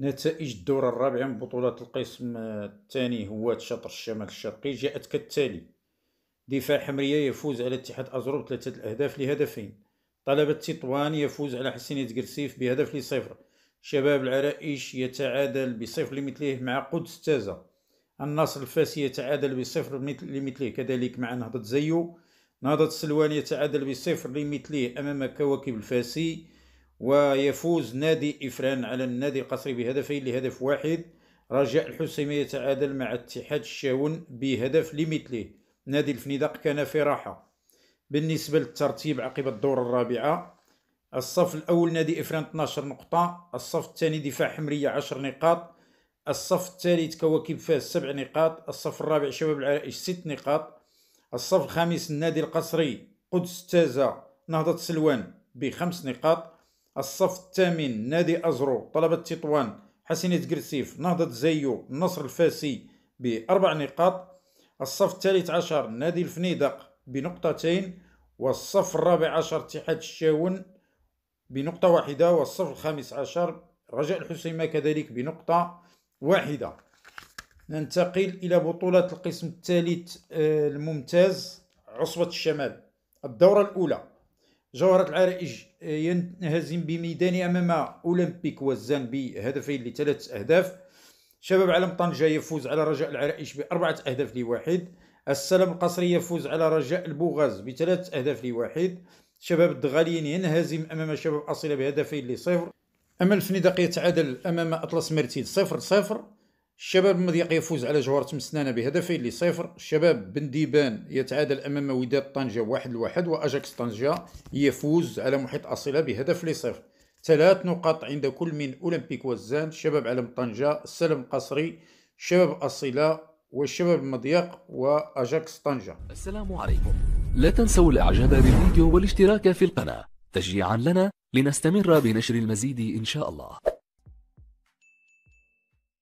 نتائج الدورة الرابعة من بطولة القسم الثاني هو شطر الشمال الشرقي جاءت كالتالي دفاع حمرية يفوز على اتحاد أزرو بثلاثة الأهداف لهدفين طلبة تطوان يفوز على حسينية قرسيف بهدف لصفر شباب العرائش يتعادل بصفر لمثله مع قدس تازة النصر الفاسي يتعادل بصفر لمثله كذلك مع نهضة زيو نهضة سلوان يتعادل بصفر لمثله أمام كواكب الفاسي ويفوز نادي إفران على النادي القصري بهدفين لهدف واحد رجاء الحسيمة يتعادل مع اتحاد الشاون بهدف لمثله نادي الفنيدق كان في راحة بالنسبة للترتيب عقب الدور الرابعة الصف الأول نادي إفران 12 نقطة الصف الثاني دفاع حمرية 10 نقاط الصف الثالث كواكب فاس 7 نقاط الصف الرابع شباب العرائش 6 نقاط الصف الخامس النادي القصري قدس تازة نهضة سلوان بخمس نقاط الصف الثامن نادي أزرو طلبة تطوان حسنية قرسيف نهضة زيو النصر الفاسي بأربع نقاط الصف الثالث عشر نادي الفنيدق بنقطتين والصف الرابع عشر اتحاد الشاون بنقطة واحدة والصف الخامس عشر رجاء الحسيمة كذلك بنقطة واحدة ننتقل إلى بطولة القسم الثالث آه، الممتاز عصبة الشمال الدورة الأولى جوهرة العرائج آه، ينهزم بميدان أمام أولمبيك وزان بهدفين لثلاث أهداف شباب علم طنجة يفوز على رجاء العرائش بأربعة أهداف لواحد السلام القصري يفوز على رجاء البوغاز بثلاث أهداف لواحد شباب الدغاليين ينهزم أمام شباب أصيلة بهدفين لصفر أما الفنيدق يتعادل أمام أطلس مرتيد صفر صفر الشباب المضيق يفوز على جوهرة مسنانة بهدفين لصفر الشباب بن ديبان يتعادل أمام وداد طنجة واحد لواحد وأجاكس طنجة يفوز على محيط أصيلة بهدف لصفر ثلاث نقاط عند كل من أولمبيك وزان شباب علم طنجة السلم القصري شباب أصيلة والشباب المضيق وأجاكس طنجة السلام عليكم لا تنسوا الإعجاب بالفيديو والاشتراك في القناة تشجيعا لنا لنستمر بنشر المزيد إن شاء الله